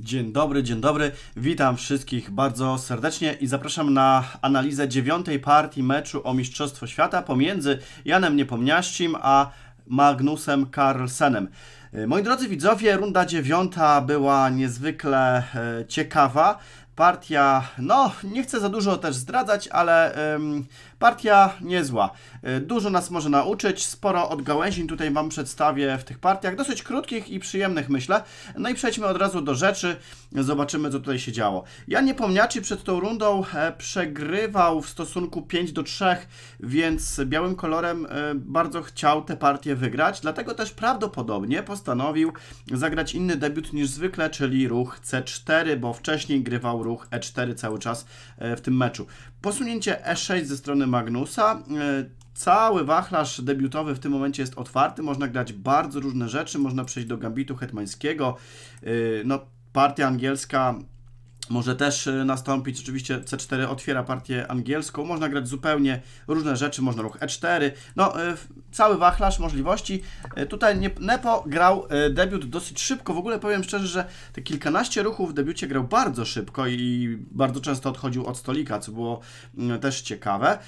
Dzień dobry, dzień dobry. Witam wszystkich bardzo serdecznie i zapraszam na analizę dziewiątej partii meczu o Mistrzostwo Świata pomiędzy Janem Niepomniaścim a Magnusem Carlsenem. E, moi drodzy widzowie, runda dziewiąta była niezwykle e, ciekawa partia, no nie chcę za dużo też zdradzać, ale Partia niezła. Y, dużo nas może nauczyć, sporo od tutaj Wam przedstawię w tych partiach, dosyć krótkich i przyjemnych myślę. No i przejdźmy od razu do rzeczy, zobaczymy co tutaj się działo. Ja nie pomniaczy przed tą rundą e, przegrywał w stosunku 5 do 3, więc białym kolorem e, bardzo chciał tę partię wygrać, dlatego też prawdopodobnie postanowił zagrać inny debiut niż zwykle, czyli ruch C4, bo wcześniej grywał ruch E4 cały czas e, w tym meczu. Posunięcie E6 ze strony Magnusa. E, cały wachlarz debiutowy w tym momencie jest otwarty, można grać bardzo różne rzeczy, można przejść do gambitu hetmańskiego. E, no, partia angielska może też y, nastąpić. Oczywiście C4 otwiera partię angielską. Można grać zupełnie różne rzeczy. Można ruch E4. No, y, cały wachlarz możliwości. Y, tutaj Nepo grał debiut dosyć szybko. W ogóle powiem szczerze, że te kilkanaście ruchów w debiucie grał bardzo szybko i bardzo często odchodził od stolika, co było też ciekawe.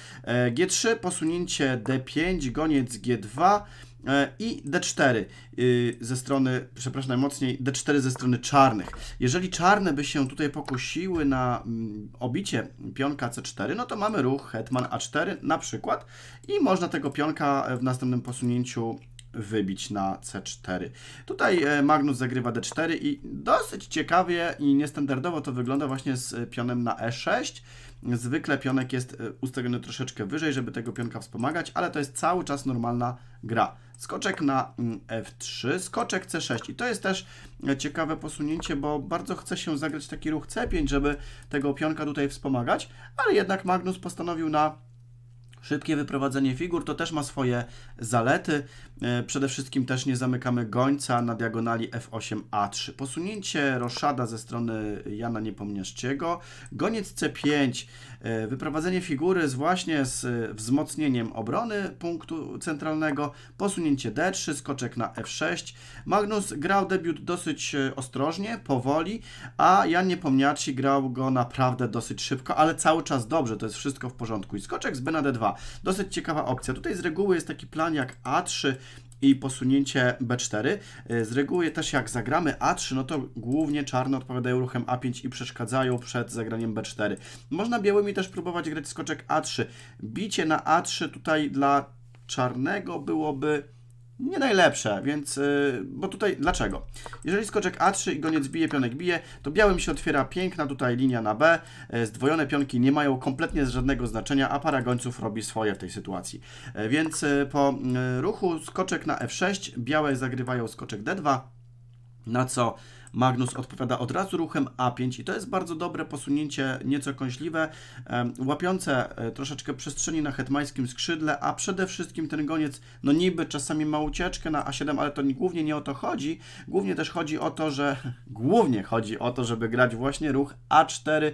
G3, posunięcie D5, goniec G2. E, i D4 y, ze strony, przepraszam najmocniej, D4 ze strony czarnych. Jeżeli czarne by się tutaj pokusiły na mm, obicie pionka C4, no to mamy ruch hetman A4 na przykład i można tego pionka w następnym posunięciu wybić na C4. Tutaj e, Magnus zagrywa D4 i dosyć ciekawie i niestandardowo to wygląda właśnie z pionem na E6. Zwykle pionek jest e, ustawiony troszeczkę wyżej, żeby tego pionka wspomagać, ale to jest cały czas normalna gra. Skoczek na mm, F3, skoczek C6 i to jest też e, ciekawe posunięcie, bo bardzo chce się zagrać taki ruch C5, żeby tego pionka tutaj wspomagać, ale jednak Magnus postanowił na szybkie wyprowadzenie figur, to też ma swoje zalety. E, przede wszystkim też nie zamykamy gońca na diagonali F8A3. Posunięcie roszada ze strony Jana Niepomnieszczego. Goniec C5. E, wyprowadzenie figury z właśnie z e, wzmocnieniem obrony punktu centralnego. Posunięcie D3, skoczek na F6. Magnus grał debiut dosyć ostrożnie, powoli, a Jan Niepomniaczy grał go naprawdę dosyć szybko, ale cały czas dobrze. To jest wszystko w porządku. I skoczek z B na D2. Dosyć ciekawa opcja. Tutaj z reguły jest taki plan jak A3, i posunięcie B4. Y, z reguły też jak zagramy A3, no to głównie czarne odpowiadają ruchem A5 i przeszkadzają przed zagraniem B4. Można białymi też próbować grać skoczek A3. Bicie na A3 tutaj dla czarnego byłoby nie najlepsze, więc, y, bo tutaj, dlaczego? Jeżeli skoczek A3 i goniec bije, pionek bije, to białym się otwiera piękna tutaj linia na B, e, zdwojone pionki nie mają kompletnie żadnego znaczenia, a para gońców robi swoje w tej sytuacji. E, więc y, po y, ruchu skoczek na F6, białe zagrywają skoczek D2, na co Magnus odpowiada od razu ruchem A5 i to jest bardzo dobre posunięcie, nieco kąśliwe, łapiące e, troszeczkę przestrzeni na hetmańskim skrzydle, a przede wszystkim ten goniec, no niby czasami ma ucieczkę na A7, ale to głównie nie o to chodzi. Głównie też chodzi o to, że głównie chodzi o to, żeby grać właśnie ruch A4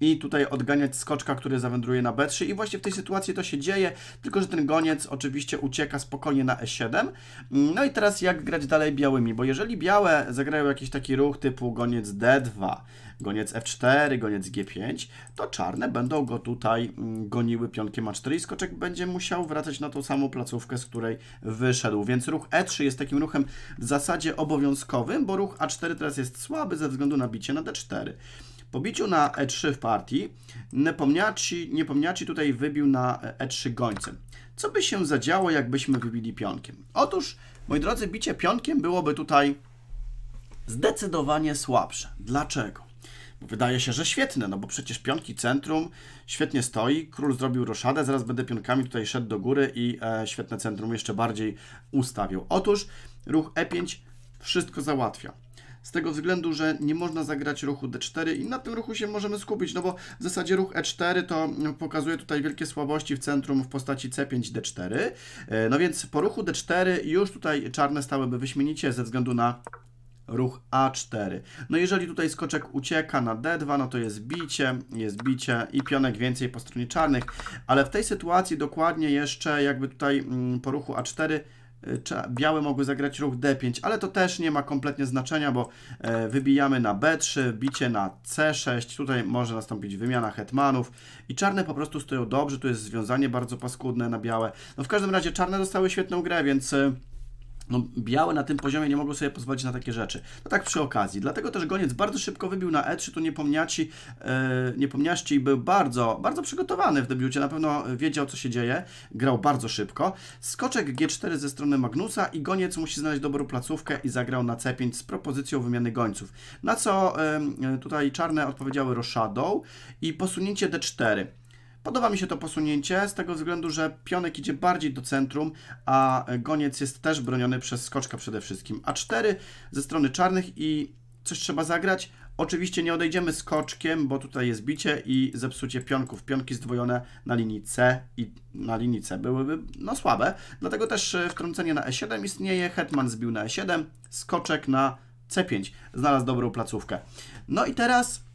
i tutaj odganiać skoczka, który zawędruje na B3 i właśnie w tej sytuacji to się dzieje, tylko że ten goniec oczywiście ucieka spokojnie na E7. No i teraz jak grać dalej białymi, bo jeżeli białe zagrają jakiś taki ruch typu goniec D2, goniec F4, goniec G5, to czarne będą go tutaj mm, goniły pionkiem A4 i skoczek będzie musiał wracać na tą samą placówkę, z której wyszedł. Więc ruch E3 jest takim ruchem w zasadzie obowiązkowym, bo ruch A4 teraz jest słaby ze względu na bicie na D4. Po biciu na e3 w partii niepomniaci Niepomniaci tutaj wybił na e3 gońcem. Co by się zadziało, jakbyśmy wybili pionkiem? Otóż, moi drodzy, bicie pionkiem byłoby tutaj zdecydowanie słabsze. Dlaczego? Bo wydaje się, że świetne, no bo przecież pionki centrum świetnie stoi, król zrobił roszadę, zaraz będę pionkami tutaj szedł do góry i e, świetne centrum jeszcze bardziej ustawił. Otóż ruch e5 wszystko załatwia z tego względu, że nie można zagrać ruchu d4 i na tym ruchu się możemy skupić, no bo w zasadzie ruch e4 to pokazuje tutaj wielkie słabości w centrum w postaci c5, d4. E, no więc po ruchu d4 już tutaj czarne stałyby wyśmienicie ze względu na ruch A4. No jeżeli tutaj skoczek ucieka na D2, no to jest bicie, jest bicie i pionek więcej po stronie czarnych, ale w tej sytuacji dokładnie jeszcze jakby tutaj mm, po ruchu A4 Y, białe mogły zagrać ruch D5, ale to też nie ma kompletnie znaczenia, bo e, wybijamy na B3, bicie na C6, tutaj może nastąpić wymiana hetmanów i czarne po prostu stoją dobrze, tu jest związanie bardzo paskudne na białe. No w każdym razie czarne dostały świetną grę, więc y, no, białe na tym poziomie nie mogą sobie pozwolić na takie rzeczy. No tak przy okazji. Dlatego też Goniec bardzo szybko wybił na E3, tu niepomniaci, e, i był bardzo, bardzo przygotowany w debiucie, na pewno wiedział co się dzieje, grał bardzo szybko. Skoczek G4 ze strony Magnusa i Goniec musi znaleźć dobrą placówkę i zagrał na C5 z propozycją wymiany gońców. Na co tutaj czarne odpowiedziały Roshadow i posunięcie D4. Podoba mi się to posunięcie z tego względu, że pionek idzie bardziej do centrum, a goniec jest też broniony przez skoczka przede wszystkim. A4 ze strony czarnych i coś trzeba zagrać. Oczywiście nie odejdziemy skoczkiem, bo tutaj jest bicie i zepsucie pionków. Pionki zdwojone na linii C i na linii C byłyby no słabe. Dlatego też e, wtrącenie na E7 istnieje. Hetman zbił na E7, skoczek na C5. Znalazł dobrą placówkę. No i teraz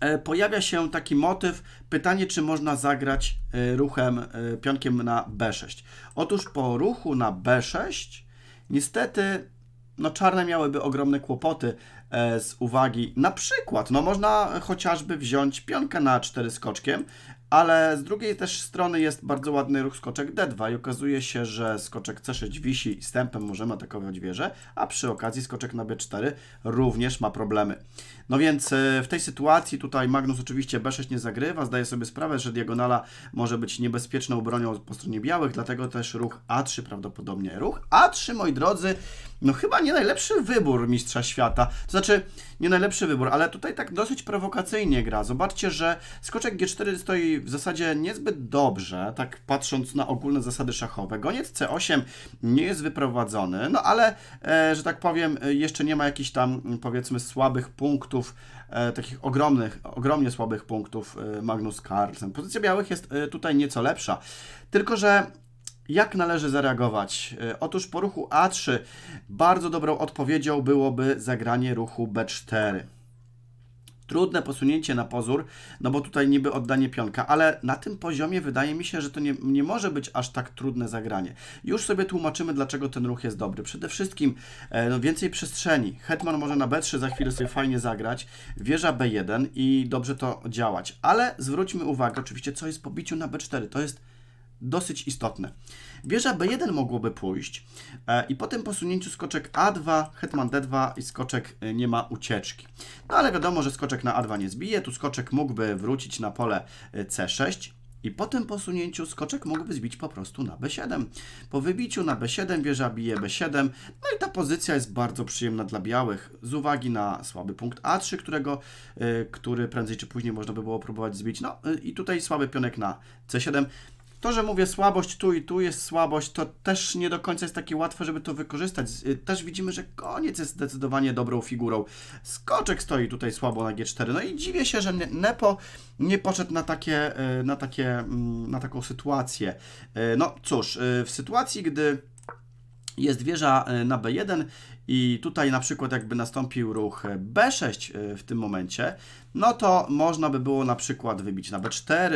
E, pojawia się taki motyw, pytanie, czy można zagrać e, ruchem e, pionkiem na b6. Otóż po ruchu na b6 niestety no czarne miałyby ogromne kłopoty z uwagi na przykład, no można chociażby wziąć pionkę na 4 skoczkiem, ale z drugiej też strony jest bardzo ładny ruch skoczek D2 i okazuje się, że skoczek C6 wisi i stępem możemy atakować wieżę, a przy okazji skoczek na B4 również ma problemy. No więc e, w tej sytuacji tutaj Magnus oczywiście B6 nie zagrywa, zdaje sobie sprawę, że diagonala może być niebezpieczną bronią po stronie białych, dlatego też ruch A3 prawdopodobnie. Ruch A3, moi drodzy, no chyba nie najlepszy wybór mistrza świata. To znaczy, nie najlepszy wybór, ale tutaj tak dosyć prowokacyjnie gra. Zobaczcie, że skoczek G4 stoi w zasadzie niezbyt dobrze, tak patrząc na ogólne zasady szachowe. Goniec C8 nie jest wyprowadzony, no ale, e, że tak powiem, e, jeszcze nie ma jakichś tam, mm, powiedzmy, słabych punktów, e, takich ogromnych, ogromnie słabych punktów e, Magnus Carlsen. Pozycja białych jest e, tutaj nieco lepsza. Tylko, że jak należy zareagować? E, otóż po ruchu A3 bardzo dobrą odpowiedzią byłoby zagranie ruchu B4. Trudne posunięcie na pozór, no bo tutaj niby oddanie pionka, ale na tym poziomie wydaje mi się, że to nie, nie może być aż tak trudne zagranie. Już sobie tłumaczymy, dlaczego ten ruch jest dobry. Przede wszystkim e, no, więcej przestrzeni. Hetman może na B3 za chwilę sobie fajnie zagrać, wieża B1 i dobrze to działać. Ale zwróćmy uwagę oczywiście, co jest po biciu na B4. To jest dosyć istotne. Wieża B1 mogłoby pójść e, i po tym posunięciu skoczek A2, hetman D2 i skoczek e, nie ma ucieczki. No ale wiadomo, że skoczek na A2 nie zbije, tu skoczek mógłby wrócić na pole e, C6, i po tym posunięciu skoczek mógłby zbić po prostu na b7. Po wybiciu na b7 wieża bije b7. No i ta pozycja jest bardzo przyjemna dla białych z uwagi na słaby punkt a3, którego, który prędzej czy później można by było próbować zbić. No i tutaj słaby pionek na c7. To, że mówię słabość tu i tu jest słabość, to też nie do końca jest takie łatwe, żeby to wykorzystać. Y, też widzimy, że koniec jest zdecydowanie dobrą figurą. Skoczek stoi tutaj słabo na G4. No i dziwię się, że Nepo nie poszedł na, takie, y, na, takie, mm, na taką sytuację. Y, no cóż, w sytuacji, gdy jest wieża na B1 i tutaj na przykład jakby nastąpił ruch B6 w tym momencie, no to można by było na przykład wybić na B4,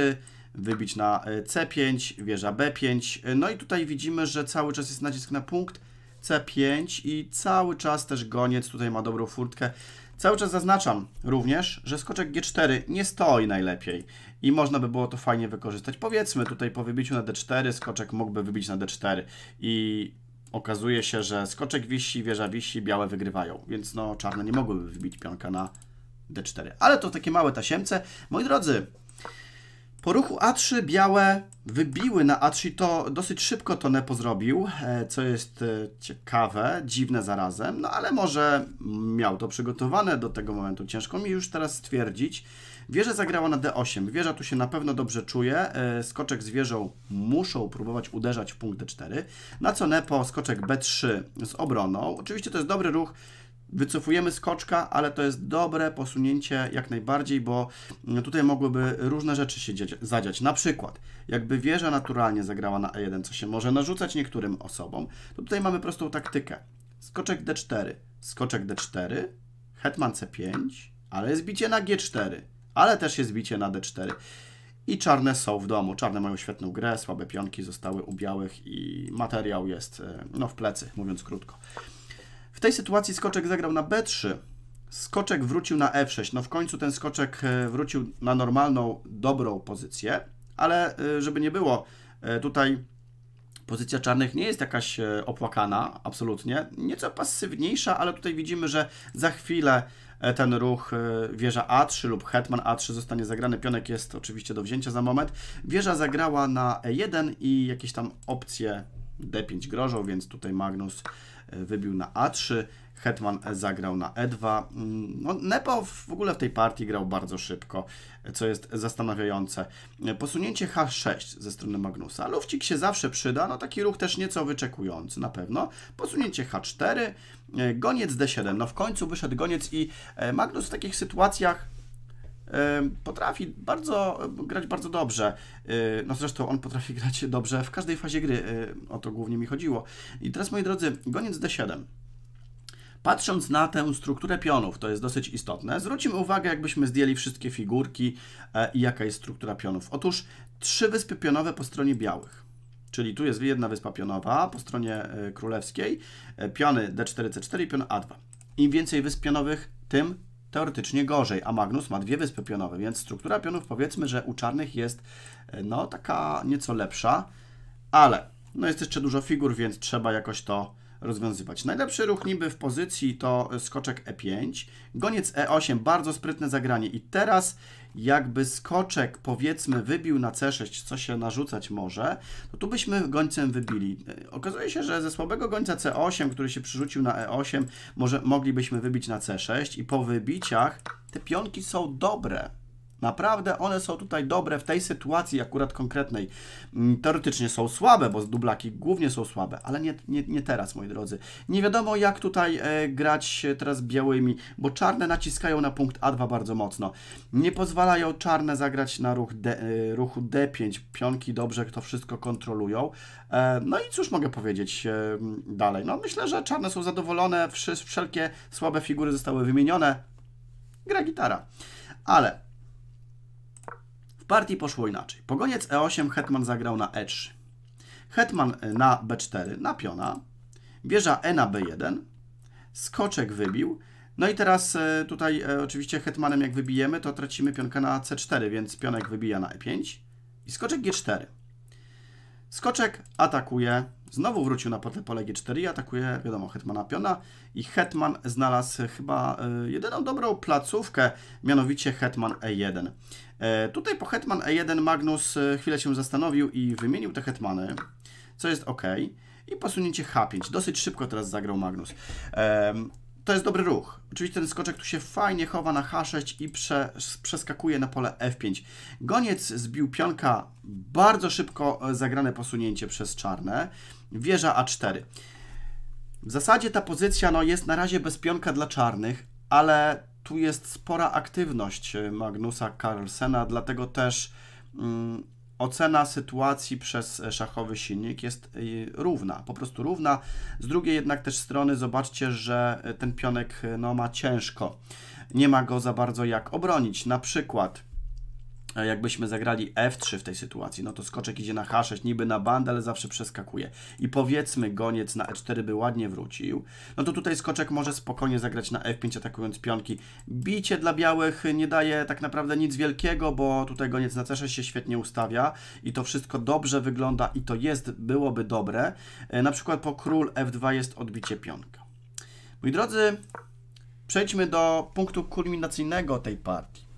wybić na e, C5, wieża B5. E, no i tutaj widzimy, że cały czas jest nacisk na punkt C5 i cały czas też goniec tutaj ma dobrą furtkę. Cały czas zaznaczam również, że skoczek G4 nie stoi najlepiej i można by było to fajnie wykorzystać. Powiedzmy tutaj po wybiciu na D4 skoczek mógłby wybić na D4 i okazuje się, że skoczek wisi, wieża wisi, białe wygrywają, więc no czarne nie mogłyby wybić pionka na D4. Ale to takie małe tasiemce. Moi drodzy, po ruchu A3 białe wybiły na A3, to dosyć szybko to Nepo zrobił, e, co jest e, ciekawe, dziwne zarazem, no ale może miał to przygotowane do tego momentu, ciężko mi już teraz stwierdzić. Wieża zagrała na D8, wieża tu się na pewno dobrze czuje, e, skoczek z wieżą muszą próbować uderzać w punkt D4, na co Nepo skoczek B3 z obroną, oczywiście to jest dobry ruch, Wycofujemy skoczka, ale to jest dobre posunięcie jak najbardziej, bo tutaj mogłyby różne rzeczy się dziać, zadziać. Na przykład, jakby wieża naturalnie zagrała na E1, co się może narzucać niektórym osobom, to tutaj mamy prostą taktykę. Skoczek D4, skoczek D4, hetman C5, ale jest bicie na G4, ale też jest bicie na D4. I czarne są w domu. Czarne mają świetną grę, słabe pionki zostały u białych i materiał jest e, no, w plecy, mówiąc krótko. W tej sytuacji skoczek zagrał na B3, skoczek wrócił na F6. E no w końcu ten skoczek e, wrócił na normalną, dobrą pozycję, ale e, żeby nie było, tutaj pozycja czarnych nie jest jakaś opłakana, absolutnie. Nieco pasywniejsza, ale tutaj widzimy, że za chwilę ten ruch wieża A3 lub hetman A3 zostanie zagrany. Pionek jest oczywiście do wzięcia za moment. Wieża zagrała na E1 i jakieś tam opcje D5 grożą, więc tutaj Magnus e, wybił na A3, Hetman e, zagrał na E2. Mm, no, Nepo w ogóle w tej partii grał bardzo szybko, co jest zastanawiające. E, posunięcie H6 ze strony Magnusa. Lufcik się zawsze przyda, no taki ruch też nieco wyczekujący na pewno. Posunięcie H4, goniec D7. No w końcu wyszedł goniec i Magnus w takich sytuacjach potrafi bardzo, grać bardzo dobrze. Y, no zresztą on potrafi grać dobrze w każdej fazie gry, y, o to głównie mi chodziło. I teraz, moi drodzy, goniec D7. Patrząc na tę strukturę pionów, to jest dosyć istotne, zwróćmy uwagę, jakbyśmy zdjęli wszystkie figurki e, i jaka jest struktura pionów. Otóż trzy wyspy pionowe po stronie białych. Czyli tu jest jedna wyspa pionowa po stronie e, królewskiej, e, piony D4, C4 i pion A2. Im więcej wysp pionowych, tym teoretycznie gorzej, a Magnus ma dwie wyspy pionowe, więc struktura pionów powiedzmy, że u czarnych jest e, no taka nieco lepsza, ale no jest jeszcze dużo figur, więc trzeba jakoś to rozwiązywać. Najlepszy ruch niby w pozycji to skoczek E5, goniec E8, bardzo sprytne zagranie i teraz jakby skoczek powiedzmy wybił na C6, co się narzucać może, to tu byśmy gońcem wybili. E, okazuje się, że ze słabego gońca C8, który się przerzucił na E8, może moglibyśmy wybić na C6 i po wybiciach te pionki są dobre. Naprawdę one są tutaj dobre w tej sytuacji akurat konkretnej. Mm, teoretycznie są słabe, bo dublaki głównie są słabe, ale nie, nie, nie teraz, moi drodzy. Nie wiadomo, jak tutaj e, grać teraz białymi, bo czarne naciskają na punkt A2 bardzo mocno. Nie pozwalają czarne zagrać na ruch D, e, ruchu D5. Pionki dobrze to wszystko kontrolują. E, no i cóż mogę powiedzieć e, dalej? No myślę, że czarne są zadowolone, wszelkie słabe figury zostały wymienione. Gra gitara. Ale w partii poszło inaczej. Pogoniec E8, hetman zagrał na E3. Hetman e, na B4, na piona. Wieża E na B1. Skoczek wybił. No i teraz e, tutaj e, oczywiście hetmanem jak wybijemy, to tracimy pionka na C4, więc pionek wybija na E5. I skoczek G4. Skoczek atakuje, znowu wrócił na pole G4 i atakuje, wiadomo, Hetmana Piona. I Hetman znalazł chyba e, jedyną dobrą placówkę, mianowicie Hetman E1. E, tutaj po Hetman E1 Magnus e, chwilę się zastanowił i wymienił te Hetmany, co jest ok. I posunięcie H5. Dosyć szybko teraz zagrał Magnus to jest dobry ruch. Oczywiście ten skoczek tu się fajnie chowa na H6 i prze, przeskakuje na pole F5. Goniec zbił pionka, bardzo szybko e, zagrane posunięcie przez czarne, wieża A4. W zasadzie ta pozycja no, jest na razie bez pionka dla czarnych, ale tu jest spora aktywność e, Magnusa Carlsena, dlatego też... Mm, ocena sytuacji przez e, szachowy silnik jest e, równa, po prostu równa. Z drugiej jednak też strony zobaczcie, że e, ten pionek no, ma ciężko. Nie ma go za bardzo jak obronić. Na przykład E, jakbyśmy zagrali F3 w tej sytuacji, no to skoczek idzie na H6, niby na bandę, ale zawsze przeskakuje. I powiedzmy goniec na E4 by ładnie wrócił, no to tutaj skoczek może spokojnie zagrać na F5 atakując pionki. Bicie dla białych nie daje tak naprawdę nic wielkiego, bo tutaj goniec na C6 się świetnie ustawia i to wszystko dobrze wygląda i to jest, byłoby dobre. E, na przykład po król F2 jest odbicie pionka. Moi drodzy, przejdźmy do punktu kulminacyjnego tej partii.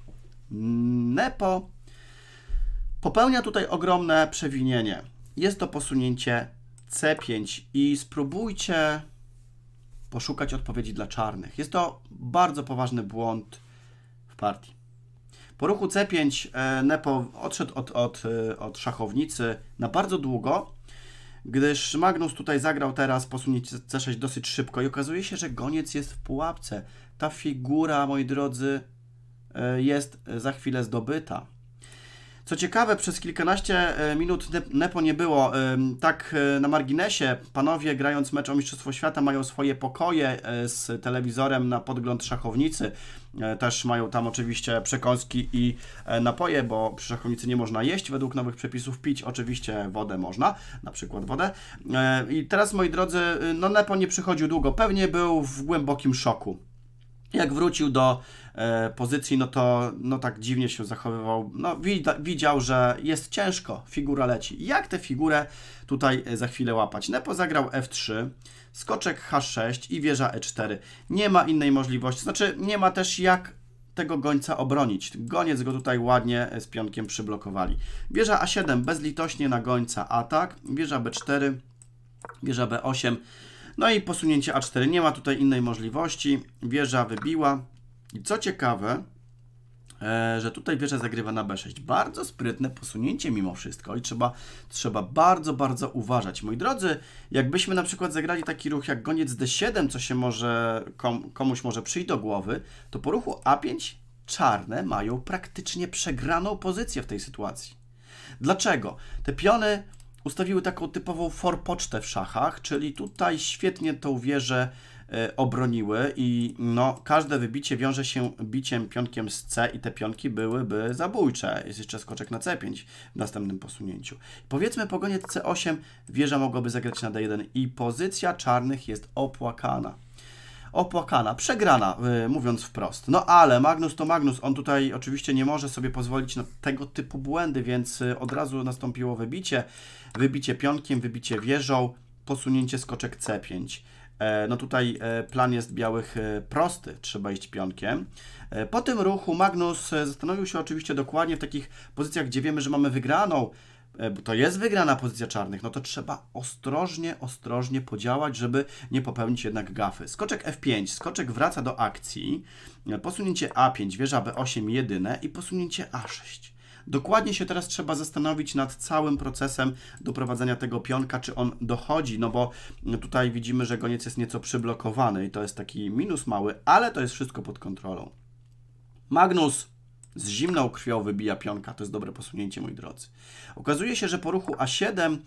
Nepo popełnia tutaj ogromne przewinienie. Jest to posunięcie C5 i spróbujcie poszukać odpowiedzi dla czarnych. Jest to bardzo poważny błąd w partii. Po ruchu C5 e, Nepo odszedł od, od, e, od szachownicy na bardzo długo, gdyż Magnus tutaj zagrał teraz posunięcie C6 dosyć szybko i okazuje się, że goniec jest w pułapce. Ta figura, moi drodzy, E, jest e, za chwilę zdobyta. Co ciekawe, przez kilkanaście e, minut Nepo nie było. Tak na marginesie, panowie grając mecz o Mistrzostwo Świata mają swoje pokoje z telewizorem na podgląd szachownicy. Też mają tam oczywiście przekąski i napoje, bo przy szachownicy nie można jeść według nowych przepisów, pić oczywiście wodę można, na przykład wodę. I teraz, moi drodzy, no Nepo nie przychodził długo, pewnie był w głębokim szoku. Jak wrócił do e, pozycji, no to no tak dziwnie się zachowywał. No, widział, że jest ciężko, figura leci. Jak tę figurę tutaj e, za chwilę łapać? Nepo zagrał F3, skoczek H6 i wieża E4. Nie ma innej możliwości, znaczy nie ma też jak tego gońca obronić. Goniec go tutaj ładnie e, z pionkiem przyblokowali. Wieża A7 bezlitośnie na gońca atak, wieża B4, wieża B8 no i posunięcie A4. Nie ma tutaj innej możliwości. Wieża wybiła. I co ciekawe, e, że tutaj wieża zagrywa na B6. Bardzo sprytne posunięcie mimo wszystko i trzeba, trzeba bardzo, bardzo uważać. Moi drodzy, jakbyśmy na przykład zagrali taki ruch jak goniec D7, co się może kom, komuś może przyjść do głowy, to po ruchu A5 czarne mają praktycznie przegraną pozycję w tej sytuacji. Dlaczego? Te piony ustawiły taką typową forpocztę w szachach, czyli tutaj świetnie tą wieżę e, obroniły i no, każde wybicie wiąże się biciem pionkiem z C i te pionki byłyby zabójcze. Jest jeszcze skoczek na C5 w następnym posunięciu. Powiedzmy pogoniec C8, wieża mogłaby zagrać na D1 i pozycja czarnych jest opłakana opłakana, przegrana, y, mówiąc wprost. No ale Magnus to Magnus, on tutaj oczywiście nie może sobie pozwolić na tego typu błędy, więc y, od razu nastąpiło wybicie, wybicie pionkiem, wybicie wieżą, posunięcie skoczek C5. E, no tutaj e, plan jest białych e, prosty, trzeba iść pionkiem. Po tym ruchu Magnus zastanowił się oczywiście dokładnie w takich pozycjach, gdzie wiemy, że mamy wygraną, E, bo to jest wygrana pozycja czarnych, no to trzeba ostrożnie, ostrożnie podziałać, żeby nie popełnić jednak gafy. Skoczek F5, skoczek wraca do akcji, e, posunięcie A5, wieża B8 jedyne i posunięcie A6. Dokładnie się teraz trzeba zastanowić nad całym procesem doprowadzenia tego pionka, czy on dochodzi, no bo tutaj widzimy, że goniec jest nieco przyblokowany i to jest taki minus mały, ale to jest wszystko pod kontrolą. Magnus z zimną krwią wybija pionka. To jest dobre posunięcie, moi drodzy. Okazuje się, że po ruchu A7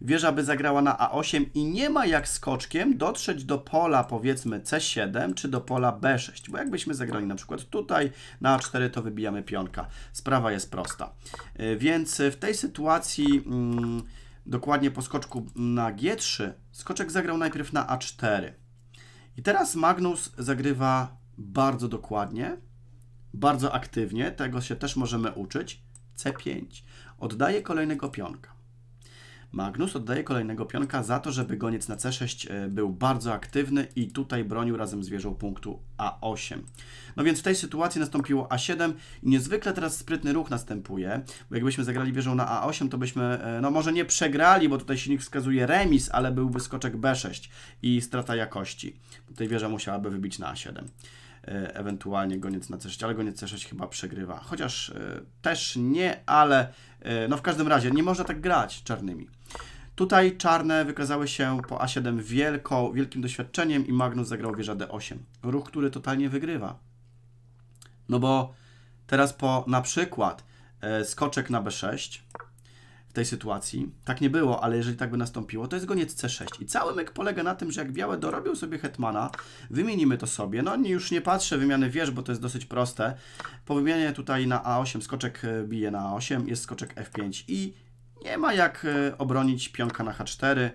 wieża by zagrała na A8 i nie ma jak skoczkiem dotrzeć do pola powiedzmy C7 czy do pola B6, bo jakbyśmy zagrali na przykład tutaj na A4 to wybijamy pionka. Sprawa jest prosta. E, więc e, w tej sytuacji mm, dokładnie po skoczku na G3 skoczek zagrał najpierw na A4. I teraz Magnus zagrywa bardzo dokładnie bardzo aktywnie, tego się też możemy uczyć. C5. Oddaje kolejnego pionka. Magnus oddaje kolejnego pionka za to, żeby goniec na C6 e, był bardzo aktywny i tutaj bronił razem z wieżą punktu A8. No więc w tej sytuacji nastąpiło A7 i niezwykle teraz sprytny ruch następuje, bo jakbyśmy zagrali wieżą na A8, to byśmy, e, no może nie przegrali, bo tutaj silnik wskazuje remis, ale byłby skoczek B6 i strata jakości. Tutaj wieża musiałaby wybić na A7. E, ewentualnie goniec na C6, ale goniec C6 chyba przegrywa. Chociaż e, też nie, ale e, no w każdym razie nie można tak grać czarnymi. Tutaj czarne wykazały się po A7 wielko, wielkim doświadczeniem i Magnus zagrał wieża D8. Ruch, który totalnie wygrywa. No bo teraz po na przykład skoczek na B6, w tej sytuacji. Tak nie było, ale jeżeli tak by nastąpiło, to jest goniec C6. I cały myk polega na tym, że jak białe dorobił sobie hetmana, wymienimy to sobie. No już nie patrzę wymiany wież, bo to jest dosyć proste. Po wymianie tutaj na A8, skoczek e, bije na A8, jest skoczek F5 i nie ma jak e, obronić pionka na H4.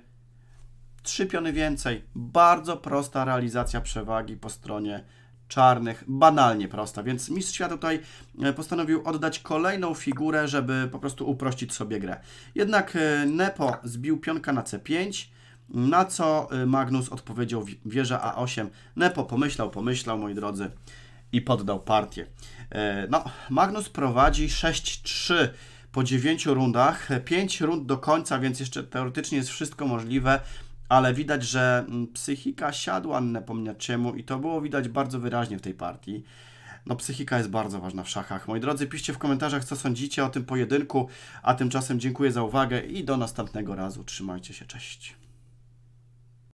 Trzy piony więcej. Bardzo prosta realizacja przewagi po stronie czarnych. Banalnie prosta, więc Mistrz Świata tutaj e, postanowił oddać kolejną figurę, żeby po prostu uprościć sobie grę. Jednak e, Nepo zbił pionka na C5, na co e, Magnus odpowiedział wieża A8. Nepo pomyślał, pomyślał, moi drodzy, i poddał partię. No, Magnus prowadzi 6-3 po 9 rundach, 5 rund do końca, więc jeszcze teoretycznie jest wszystko możliwe ale widać, że mm, psychika siadła Nepomniaczemu i to było widać bardzo wyraźnie w tej partii. No psychika jest bardzo ważna w szachach. Moi drodzy, piszcie w komentarzach, co sądzicie o tym pojedynku, a tymczasem dziękuję za uwagę i do następnego razu. Trzymajcie się, cześć.